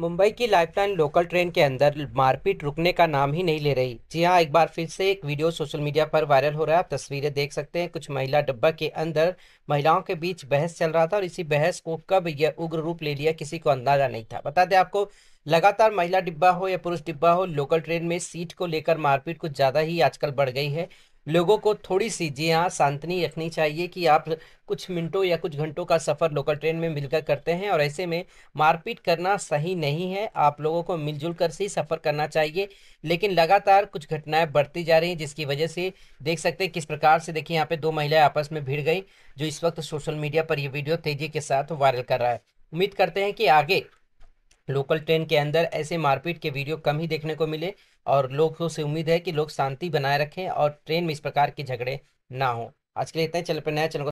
मुंबई की lifeline local train के अंदर मारपीट रुकने का नाम ही नहीं ले रही जी हाँ एक बार फिर से एक वीडियो सोशल मीडिया पर वायरल हो रहा है आप तस्वीरें देख सकते हैं कुछ महिला डब्बा के अंदर महिलाओं के बीच बहस चल रहा था और इसी बहस को कब यह उग्र रूप ले लिया किसी को अंदाजा नहीं था बता दें आपको लगातार महिला डिब्बा हो या पुरुष डिब्बा हो लोकल ट्रेन में सीट को लेकर मारपीट कुछ ज़्यादा ही आजकल बढ़ गई है लोगों को थोड़ी सी जी हाँ सांतनी रखनी चाहिए कि आप कुछ मिनटों या कुछ घंटों का सफ़र लोकल ट्रेन में मिलकर करते हैं और ऐसे में मारपीट करना सही नहीं है आप लोगों को मिलजुल कर से ही सफ़र करना चाहिए लेकिन लगातार कुछ घटनाएं बढ़ती जा रही हैं जिसकी वजह से देख सकते हैं किस प्रकार से देखिए यहाँ पे दो महिलाएं आपस में भिड़ गई जो इस वक्त सोशल मीडिया पर ये वीडियो तेज़ी के साथ वायरल कर रहा है उम्मीद करते हैं कि आगे लोकल ट्रेन के अंदर ऐसे मारपीट के वीडियो कम ही देखने को मिले और लोगों से उम्मीद है कि लोग शांति बनाए रखें और ट्रेन में इस प्रकार के झगड़े ना हो आज के लिए इतना चल पर नया चैनल